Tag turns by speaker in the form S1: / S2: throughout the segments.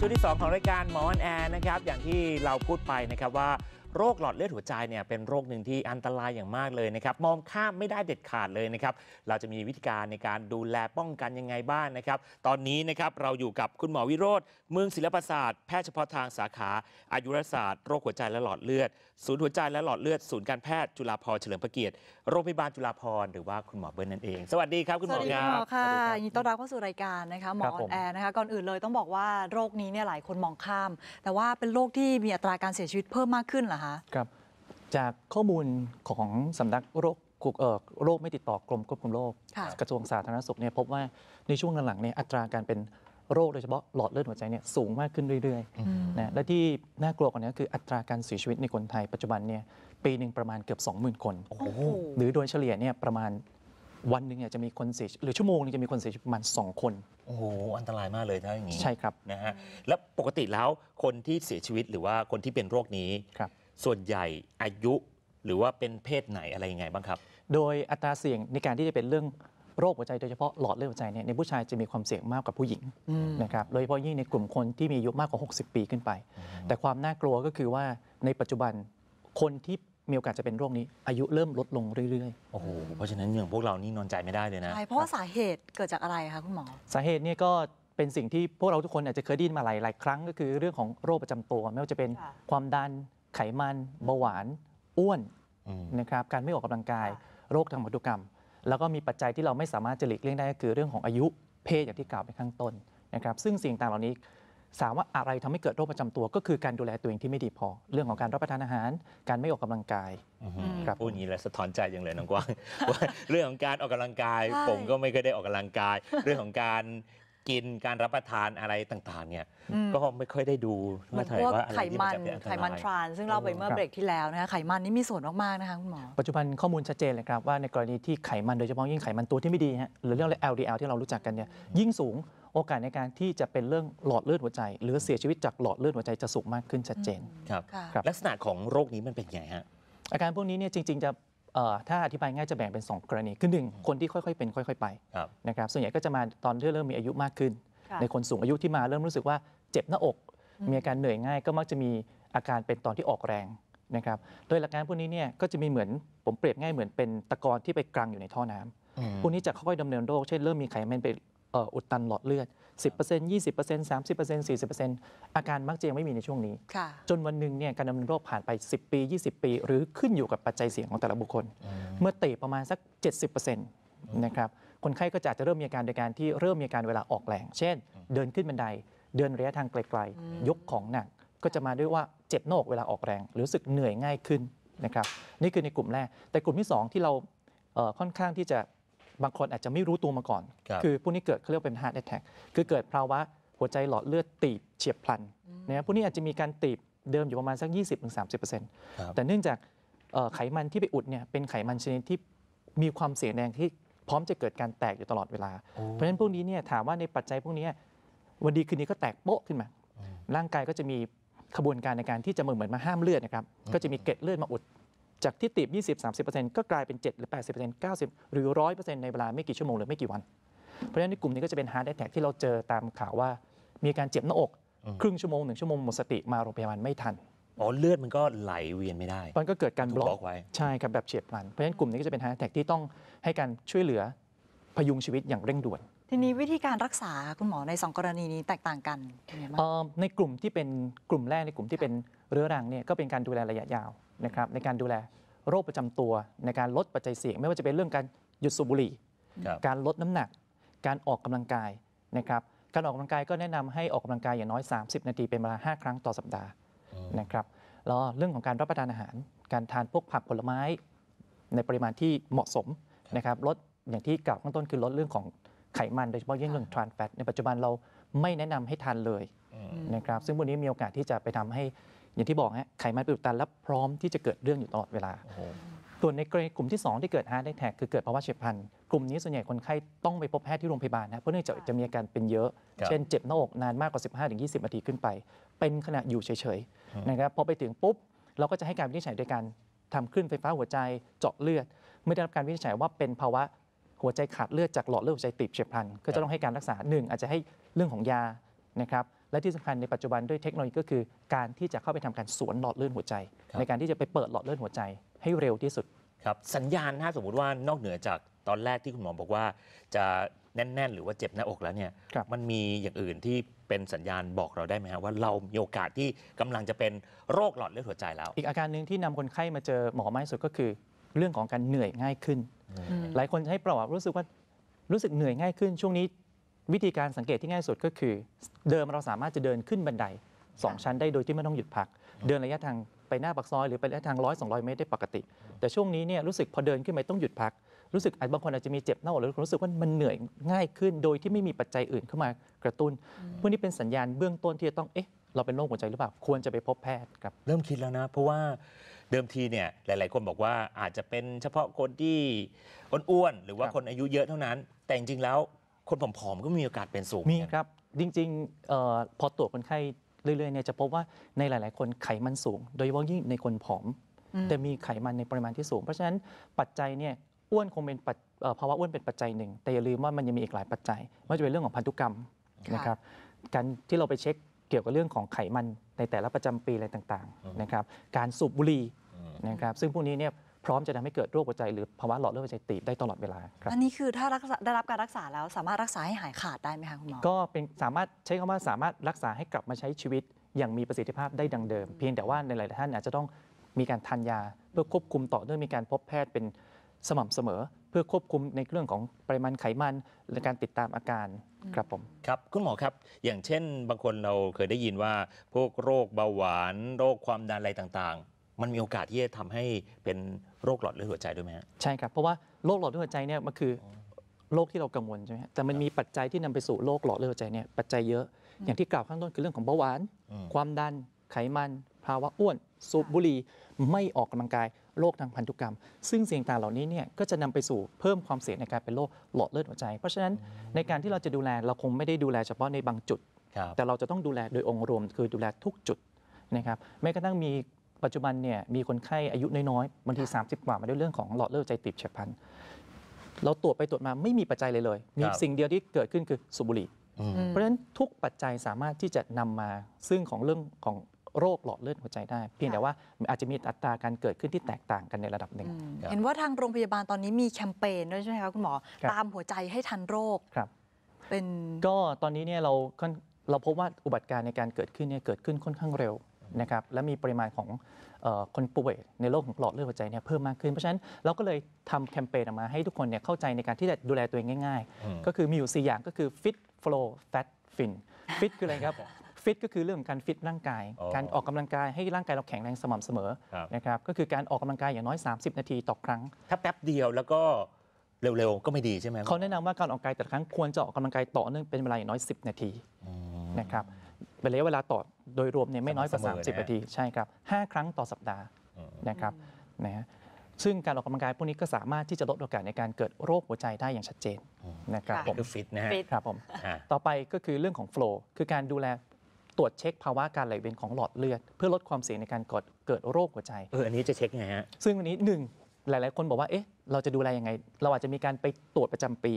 S1: ช่วงที่2ของรายการหมอนแอนนะครับ อย่างที่เราพูดไปนะครับว่าโรคหลอดเลือดหัวใจเนี่ยเป็นโรคหนึ่งที่อันตรายอย่างมากเลยนะครับมองข้ามไม่ได้เด็ดขาดเลยนะครับเราจะมีวิธีการในการดูแลป้องกันยังไงบ้างนนะครับตอนนี้นะครับ เราอยู่กับคุณหมอวิโรธเมืองศิลปศาสตร์แพทย์เฉพาะทางสาขาอายุรศาสตร์ โรคหัวใจและหลอดเลือดศูนย์หัวใจและหลอดเลือดศูนย์การแพทย์จุฬาภรเฉลิมพระเกียรติ โรงพยาบาลจุฬาภรหรือว่าคุณหมอเบิร์นนั่นเอง สวัสดีครับคุณหมอสวัสดีคุณหมอค
S2: ่ะยินดีต้อนรับเข้าสู่รายการนะคะหมออนแอร์นะคะก่อนอื่นเลยต้องบอกว่าโรคนี้เนี่ยหลายคนมองข้าม แต่ว่าเป็นโรคที่มีอัตราการเสียชีวิตเพิ่มมากขึ้นเหรอคะะ
S3: ครับ จากข้อมูลของสำนักโรคโรคไม่ติดต่อกรมควบคุมโรค กระทรวงสาธารณสุขเนี่ยพบว่าในช่วงหลังๆเนี่ยอัตราการเป็นโรคโดยเฉพาะหลอดเลือดหัวใจเนี่ยสูงมากขึ้นเรื่อยๆนะและที่น่ากลัวกว่านี้คืออัตราการเสียชีวิตในคนไทยปัจจุบันเนี่ยปีหนึ่งประมาณเกือบ 20,000 คน หรือโด
S1: ยเฉลี่ยเนี่ยประมาณวันหนึ่งเ
S3: นี่ยจะมีคนเสียหรือชั่วโมงนึงจะมีคนเสียชีวิตประมาณ2คนโอ้โ
S1: หอันตรายมากเลยถ้าอย่างนี้ใช่ครับนะฮะแล้วปกติแล้วคนที่เสียชีวิตหรือว่าคนที่เป็นโรคนี้ครับส่วนใหญ่อายุหรือว่าเป็นเพศไหนอะไรยังไงบ้างครับ
S3: โดยอัตราเสี่ยงในการที่จะเป็นเรื่องโรคหัวใจโดยเฉพาะหลอดเลือดหัวใจเนี่ยในผู้ชายจะมีความเสี่ยงมากกว่าผู้หญิงนะครับ โดยเฉพาะยิ่งในกลุ่มคนที่มีอายุมากกว่า 60 ปีขึ้นไป แต่ความน่ากลัวก็คือว่าในปัจจุบันคนที่มีโอกาสจะเป็นโรคนี้ อายุเริ่มลดลงเรื่อยๆ โอ้โห เพราะฉะนั้นอย่างพวกเรานี่นอนใจไม่ได้เลยนะใช
S2: ่เพราะว่าสาเหตุเกิดจากอะไรคะคุณหมอ
S3: สาเหตุเนี่ยก็เป็นสิ่งที่พวกเราทุกคนอาจจะเคยได้ยินมาหลายๆครั้ง ก็คือเรื่องของโรคประจำตัว ไม่ว่าจะเป็นความดันไขมันเบาหวานอ้วนนะครับการไม่ออกกำลังกาย โรคทางพันธุกรรม แล้วก็มีปัจจัยที่เราไม่สามารถจะหลีกเลี่ยงได้ก็คือเรื่องของอายุ เพศอย่างที่กล่าวไปข้างต้นนะครับซึ่งสิ่งต่างเหล่านี้สามว่าอะไรทำให้เกิดโรคประจำตัวก็คือ การดูแลตัวเองที่ไม่
S1: ดีพอเรื่องของการรับประทานอาหาร การ
S3: ไม่ออกกำลังกาย
S1: ครับพูดอย่างนี้แล้วสะท้อนใจอย่างเลยน้องกว้างว่าเรื่องของการออกกำลังกาย ผมก็ไม่เคยได้ออกกำลังกาย เรื่องของการกินการรับประทานอะไรต่างๆเนี่ยก็ไม่ค่อยได้ดูมาเ่ายพวก่าไขมัน
S2: ไขมันทรานซึ่งเราไปเมื่อเบรกที่แล้วนะคะไขมันนี่มีส่วนมากๆ นะคะคุณหมอ
S3: ปัจจุบันข้อมูลชัดเจนเลยครับว่าในกรณีที่ไขมันโดยเฉพาะยิ่งไขมันตัวที่ไม่ดีฮะหรือเรื่อง LDL ที่เรารู้จักกันเนี่ยยิ่งสูงโอกาสในการที่จะเป็นเรื่องหลอดเลือดหัวใจ หรือเสียชีวิตจากหลอดเลือดหัวใจจะสูงมากขึ้นชัดเจนครับลักษณะของโรคนี้มันเป็นไงฮะอาการพวกนี้เนี่ยจริงๆจะถ้าอธิบายง่ายจะแบ่งเป็น2กรณีคือหนึ่งคนที่ค่อยๆเป็นค่อย ๆ ไปนะครับส่วนใหญ่ก็จะมาตอนที่เริ่มมีอายุมากขึ้น ในคนสูงอายุที่มาเริ่มรู้สึกว่าเจ็บหน้าอกมีอาการเหนื่อยง่าย ก็มักจะมีอาการเป็นตอนที่ออกแรงนะครับโดยหลักการพวกนี้เนี่ยก็จะมีเหมือนผมเปรียบง่ายเหมือนเป็นตะกอนที่ไปกลางอยู่ในท่อน้ำพวกนี้จะค่อยๆดำเนินโรคเช่นเริ่มมีไขมันไปอุดตันหลอดเลือด 10% 20% 30% 40%อาการมักจะยังไม่มีในช่วงนี้ จนวันหนึ่งเนี่ยการดำเนินโรคผ่านไป 10 ปี 20 ปี หรือขึ้นอยู่กับปัจจัยเสี่ยงของแต่ละบุคคล เมื่อเตะประมาณสัก 70%นะครับ คนไข้ก็จะจะเริ่มมีอาการโดยการที่เริ่มมีอาการเวลาออกแรง เช่นเดินขึ้นบันได เดินระยะทางไกลๆ ยกของหนัก ก็จะมาด้วยว่าเจ็บหนอกเวลาออกแรง หรือสึกเหนื่อยง่ายขึ้นนะครับ นี่คือในกลุ่มแรก แต่กลุ่มที่ 2 ที่เราค่อนข้างที่จะบางคนอาจจะไม่รู้ตัวมาก่อน คือพวกนี้เกิดเขาเรียกเป็น heart attack คือเกิดภาวะหัวใจหลอดเลือดตีบเฉียบพลันนะพวกนี้อาจจะมีการตีบเดิมอยู่ประมาณสัก20-30%แต่เนื่องจากไขมันที่ไปอุดเนี่ยเป็นไขมันชนิดที่มีความเสี่ยงแรงที่พร้อมจะเกิดการแตกอยู่ตลอดเวลา เพราะฉะนั้นพวกนี้เนี่ยถามว่าในปัจจัยพวกนี้ วันดีคืนนี้ก็แตกโป๊ะขึ้นมา ร่างกายก็จะมีขบวนการในการที่จะเหมือนเหมือนมาห้ามเลือดนะครับ ก็จะมีเกล็ดเลือดมาอุดจากที่ติด20-30%ก็กลายเป็น 7 หรือ 80% 90 หรือ 100%ในเวลาไม่กี่ชั่วโมงหรือไม่กี่วัน เพราะฉะนั้นในกลุ่มนี้ก็จะเป็น hard attack ที่เราเจอตามข่าวว่ามีการเจ็บหน้าอกครึ่งชั่วโมงหนึ่งชั่วโมงหมดสติมาโรงพยาบาลไม่ทัน อ๋อเลือดมันก็ไหลเวียนไม่ได้ มันก็เกิดการบล็อกไว้ ใช่ครับแบบเฉียบพลัน เพราะฉะนั้นกลุ่มนี้ก็จะเป็น hard a t ท a c ที่ต้องให้การช่วยเหลือพยุงชีวิตอย่างเร่งด่วน
S2: ทีนี้วิธีการรักษาคุณหมอในสองกรณีนี้แตกต่างกันยัง
S3: ไงในกลุ่มที่เป็นกลุ่มแรกในกลุ่มที่เป็นเรื้อรังเนี่ยก็เป็นการดูแลระยะยาวนะครับในการดูแลโรคประจำตัว ในการลดปัจจัยเสี่ยงไม่ว่าจะเป็นเรื่องการหยุดสูบบุหรี่การลดน้ำหนักการออกกำลังกายนะครับการออกกำลังกายก็แนะนำให้ออกกำลังกายอย่างน้อย 30 นาทีเป็นเวลา5 ครั้งต่อสัปดาห์นะครับ แล้วเรื่องของการรับประทานอาหาร การทานพวกผักผลไม้ในปริมาณที่เหมาะสมนะครับลดอย่างที่กล่าวข้างต้นคือลดเรื่องของไขมันโดยเฉพาะเรื่องทรานแฟตในปัจจุบันเราไม่แนะนำให้ทานเลยนะครับซึ่งพวกนี้มีโอกาสที่จะไปทำให้อย่างที่บอกฮะไขมันเปอุดตันและพร้อมที่จะเกิดเรื่องอยู่ตลอดเวลาส่วนในกลุ่มที่2ที่เกิดฮาร์ดแทกคือเกิดภาวะเฉียบพลัน กลุ่มนี้ส่วนใหญ่คนไข้ต้องไปพบแพทย์ที่โรงพยาบาลนะเพราะเนื่องจากจะมีอาการเป็นเยอะ เช่นเจ็บหน้าอกนานมากกว่า 15-20นาทีขึ้นไป เป็นขณะอยู่เฉยๆนะครับพอไปถึงปุ๊บเราก็จะให้การวินิจฉัยโดยการทำขึ้นไฟฟ้าหัวใจเจาะเลือดเมื่อได้รับการวินิจฉัยว่าเป็นภาวะหัวใจขาดเลือดจากหลอดเลือดหัวใจตีบเฉียบพลัน ก็จะต้องให้การรักษาหนึ่งอาจจะให้เรื่องของยานะครับ และที่สำคัญในปัจจุบันด้วยเทคโนโลยีก็คือ การที่จะเข้าไปทำการส
S1: วนหลอดเลือดหัวใจ ในการที่จะไปเปิดหลอดเลือดหัวใจให้เร็วที่สุดครับสัญญาณถ้าสมมุติว่านอกเหนือจากตอนแรกที่คุณหมอบอกว่าจะแน่น ๆ หรือว่าเจ็บหน้าอกแล้วเนี่ยมันมีอย่างอื่นที่เป็นสัญญาณบอกเราได้ไหมครัว่าเรามีโอกาสที่กำลังจะเป็นโรคหลอดเลือดหัวใจแล้ว
S3: อีกอาการหนึ่งที่นำคนไข้มาเจอหมอไม่สุดก็คือเรื่องของการเหนื่อยง่ายขึ้นหลายคนให้ประวัติรู้สึกว่ารู้สึกเหนื่อยง่ายขึ้น ช่วงนี้วิธีการสังเกตที่ง่ายสุดก็คือ เดิมเราสามารถจะเดินขึ้นบันไดสองชั้นได้โดยที่ไม่ต้องหยุดพัก เดินระยะทางไปหน้าปากซอย หรือไประยะทางร้อยสองร้อยเมตรได้ปกติ แต่ช่วงนี้เนี่ยรู้สึกพอเดินขึ้นไปต้องหยุดพักรู้สึกอบางคนอาจจะมีเจ็บหน้าอกหรือรู้สึกว่ามันเหนื่อยง่ายขึ้น โดยที่ไม่มีปัจจัยอื่นเข้ามา กระตุ้นพวกนี้เป็นสัญญาณเบื้องต้นที่จะต้องเอ๊ะเราเป็นโรคหัวใจหรือเปล่าควรจะไปพบแพทย์ครับ
S1: เริ่มคิดแล้วนะ เพราะว่าเดิมทีเนี่ยหลาย ๆ คนบอกว่าอาจจะเป็นเฉพาะคนที่อ้วนๆหรือว่าคคนอายุเยอะเท่านั้น แต่จริง ๆ แล้วคนผอมๆก็มีโอกาสเป็นสูงม
S3: ีครับ จริงๆ พอตรวจคนไข้ เรื่อยๆเนี่ยจะพบว่าในหลาย ๆ คนไขมันสูง โดยเฉพาะยิ่งในคนผอมจะมแต่มีไขมันในปริมาณที่สูง เพราะฉะนั้นปัจจัยเนี่ยอ้วนคงเป็นภาวะอ้วนเป็นปัจจัยหนึ่ง แต่อย่าลืมว่ามันยังมีอีกหลายปัจจัยไม่ว่าจะเป็นเรื่องของพันธุกรรมนะครับการที่เราไปเช็คเกี่ยวกับเรื่องของไขมันในแต่ละประจำปีอะไรต่างๆนะครับการสูบบุหรี่นะครับ ซึ่งพวกนี้เนี่ยพร้อมจะทำให้เกิดโรคหัวใจ หรือภาวะหลอดเลือดหัวใจตีบได้ตลอดเวลาครับอันนี้
S2: คือถ้าได้รับการรักษาแล้วสามารถรักษาให้หายขาดได้ไหมคะคุณหมอก
S3: ็เป็นสามารถใช้คำว่าสามารถรักษาให้กลับมาใช้ชีวิตอย่างมีประสิทธิภาพได้ดังเดิมเพียงแต่ว่าในหลายท่านอาจจะต้องมีการทานยาเพื่อควบคุมต่อเนื่องมีการพบแพทย์เป็นสม่ำเสมอเพื่อควบคุมในเรื่องของปริมาณไขมันและการติดตามอาการครับผม
S1: ครับคุณหมอครับอย่างเช่นบางคนเราเคยได้ยินว่าพวกโรคเบาหวาน โรคความดันอะไรต่างๆ มันมีโอกาสที่จะทำให้เป็นโรคหลอดเลือดหัวใจด้วยไหม
S3: ใช่ครับเพราะว่าโรคหลอดเลือดหัวใจเนี่ยมันคือโรคที่เรากังวลใช่ไหมแต่มันมีปัจจัยที่นำไปสู่โรคหลอดเลือดหัวใจเนี่ยปัจจัยเยอะอย่างที่กล่าวข้างต้นคือเรื่องของเบาหวาน ความดันไขมัน ภาวะอ้วนสูบบุหรี่ไม่ออกกำลังกายโรคทางพันธุกรรม ซึ่งสิ่งต่างเหล่านี้เนี่ยก็จะนำไปสู่เพิ่มความเสี่ยงในการเป็นโรคหลอดเลือดหัวใจ เพราะฉะนั้นในการที่เราจะดูแลเราคงไม่ได้ดูแลเฉพาะในบางจุดแต่เราจะต้องดูแลโดยองค์รวมคือดูแลทุกจุดนะครับแม้กระทั่งมีปัจจุบันเนี่ยมีคนไข้อายุน้อยๆบางที30กว่ามาด้วยเรื่องของหลอดเลือดใจตีบเฉียบพลันเราตรวจไปตรวจมาไม่มีปัจจัยเลยเลยมีสิ่งเดียวที่เกิดขึ้นคือสูบบุหรี่เพราะฉะนั้นทุกปัจจัยสามารถที่จะนำมาซึ่งของเรื่องของโรคหลอดเลือดหัวใจได้เพียงแต่ว่าอาจจะมีอัตราการเกิดขึ้นที่แตกต่างกันในระดับหนึ่ง เห็
S2: นว่าทางโรงพยาบาลตอนนี้มีแคมเปญด้วยใช่ไหมคะคุณหมอ ตามหัวใจให้ทันโรคครับเป็น
S3: ก็ตอนนี้เนี่ยเราเราพบว่าอุบัติการในการเกิดขึ้นเนี่ยเกิดขึ้นค่อนข้างเร็วนะครับและมีปริมาณของคนป่วยในโรคของหลอดเลือดหัวใจเนี่ยเพิ่มมากขึ้นเพราะฉะนั้นเราก็เลยทำแคมเปญออกมาให้ทุกคนเนี่ยเข้าใจในการที่จะดูแลตัวเองง่าย ๆ ก็คือมีอยู่ 4 อย่างก็คือ fit flow fat fin fit คืออะไรครับฟิตก็คือเรื่องการฟิตร่างกาย การออกกำลังกายให้ร่างกายเราแข็งแรงสม่ำเสมอนะครับก็คือการออกกำลังกายอย่างน้อย 30 นาที ต่อครั้งถ้าแป๊บเดียวแล้วก็เร็วๆก็ไม่ดี ใช่ไหมเขาแนะนำว่าการออกกายแต่ครั้งควรจะออกกำลังกายต่อเนื่องเป็นเวลาอย่างน้อย 10 นาทีนะครับเป็นระยะเวลาต่อโดยรวมเนี่ยไม่น้อยกว่า30 นาทีใช่ครับ5ครั้งต่อสัปดาห์นะครับนะซึ่งการออกกำลังกายพวกนี้ก็สามารถที่จะลดโอกาสในการเกิดโรคหัวใจได้อย่างชัดเจนนะครับผมคือฟิตนะครับผมต่อไปก็คือเรื่องของโฟล์คือการดูแลตรวจเช็คภาวะการไหลเวียนของหลอดเลือด เพื่อลดความเสี่ยงในการเกิดโรคหัวใจเอออันนี้จะเช็คไงฮะซึ่งวันนี้หนึ่งหลาย ๆ คนบอกว่าเอ๊ะเราจะดูแลยังไง เราอาจจะมีการไปตรวจประจำปี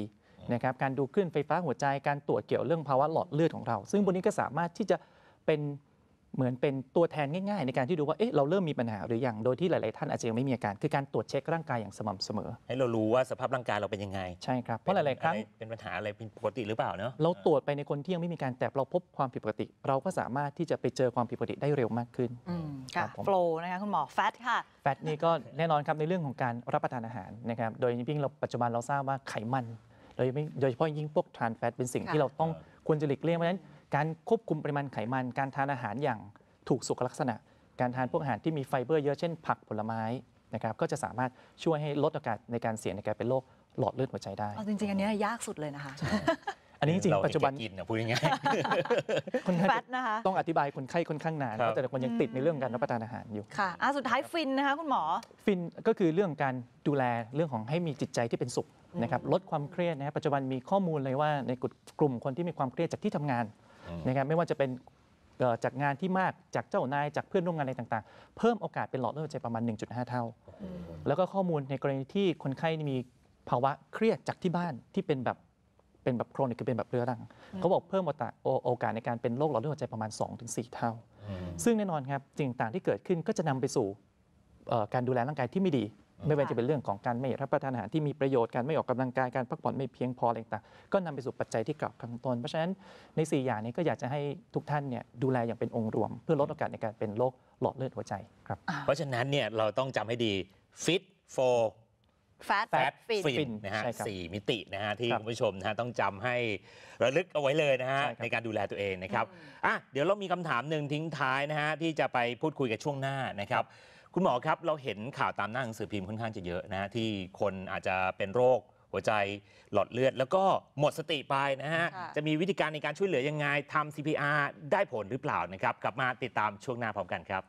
S3: นะครับการดูขึ้นไฟฟ้าหัวใจการตรวจเกี่ยวเรื่องภาวะหลอดเลือดของเรา ซึ่งบนนี้ก็สามารถที่จะเป็นเหมือนเป็นตัวแทนง่ายๆในการที่ดูว่า เอ๊ะ เราเริ่มมีปัญหาหรือยัง โดยที่หลายๆท่านอาจจะยังไม่มีอาการ คือการตรวจเช็คร่างกายอย่างสม่ำเสมอ
S1: ให้เรารู้ว่าสภาพร่างกายเราเป็นยังไงใช่ครับ เพราะหลายๆครั้งเป็นปัญหาอะไรเป็นปกติหรือเปล่าเนาะเราตรวจไปในคน
S3: ที่ยังไม่มีการแต่เราพบความผิดปกติ เราก็สามารถที่จะไปเจอความผิดปกติได้เร็วมากขึ้น
S2: อืมค่ะโฟล์นะคะคุณหมอแฟตค่ะ
S3: แฟตนี่ก็แน่นอนครับในเรื่องของการรับประทานอาหารนะครับโดยยิ่งเราปัจจุบันเราทราบว่าไขมันโดยเฉพาะยิ่งพวกทรานแฟตเป็นสิ่งที่เราต้องควรจะหลีกเลี่ยงเพราะฉะนั้นการควบคุมปริมาณไขมัน การทานอาหารอย่างถูกสุขลักษณะ การทานพวกอาหารที่มีไฟเบอร์เยอะ เช่นผักผลไม้นะครับก็จะสามารถช่วยให้ลดโอกาสในการเสี่ยงในการเป็นโรคหลอดเลือดหัวใจได้
S2: จริงๆ อันนี้ยากสุดเลยนะคะ
S3: อันนี้จริงปัจจุบันกินนะพูดง่ายคนไข้ต้องอธิบายคนไข้ค่อนข้างนานเพราะแต่ละคนยังติดในเรื่องการรับประทานอาหารอยู่
S2: ค่ะสุดท้ายฟินนะคะคุณหมอ
S3: ฟินก็คือเรื่องการดูแลเรื่องของให้มีจิตใจที่เป็นสุขนะครับลดความเครียดนะครับปัจจุบันมีข้อมูลเลยว่า ในกลุ่มคนที่มีความเครียดจากที่ทำงานนะครับไม่ว่าจะเป็นจากงานที่มากจากเจ้านายจากเพื่อนร่วมงานอะไรต่างๆ เพิ่มโอกาสเป็นหลอดเลือดหัวใจประมาณ 1.5 เท่า แล้วก็ข้อมูลในกรณีที่คนไข้มีภาวะเครียดจากที่บ้านที่เป็นแบบเป็นแบบโครนิกคือเป็นแบบเรื้อรัง เขาบอกเพิ่มโอกาสในการเป็นโรคหลอดเลือดหัวใจประมาณ 2-4 เท่า ซึ่งแน่นอนครับสิ่งต่างที่เกิดขึ้นก็จะนำไปสู่การดูแลร่างกายที่ไม่ดีไม่ว่าจะเป็นเรื่องของการไม่รับประทานอาหารที่มีประโยชน์ การไม่ออกกำลังกาย การพักผ่อนไม่เพียงพออะไรต่างก็นำไปสู่ปัจจัยที่กล่าวข้างต้นเพราะฉะนั้นใน 4 อย่างนี้ก็อยากจะให้ทุกท่านเนี่ยดูแลอย่างเป็นองค์รวม เพื่อลดโอกาสในการเป็นโรคหลอดเลือดหัว
S1: ใจครับ เพราะฉะนั้นเนี่ยเราต้องจำให้ดีฟิตโฟ
S2: แฟตฟินนะฮะสี่
S1: มิตินะฮะที่คุณผู้ชมนะฮะต้องจำให้ระลึกเอาไว้เลยนะฮะในการดูแลตัวเองนะครับอ่ะเดี๋ยวเรามีคำถามหนึ่งทิ้งท้ายนะฮะที่จะไปพูดคุยกับช่วงหน้านะครับคุณหมอครับ เราเห็นข่าวตามหน้าหนังสือพิมพ์ค่อนข้างจะเยอะนะฮะที่คนอาจจะเป็นโรค หัวใจหลอดเลือด แล้วก็หมดสติไปนะฮะะจะมีวิธีการในการช่วยเหลือยังไงทำ CPR ได้ผลหรือเปล่านะครับ กลับมาติดตามช่วงหน้าพร้อมกันครับ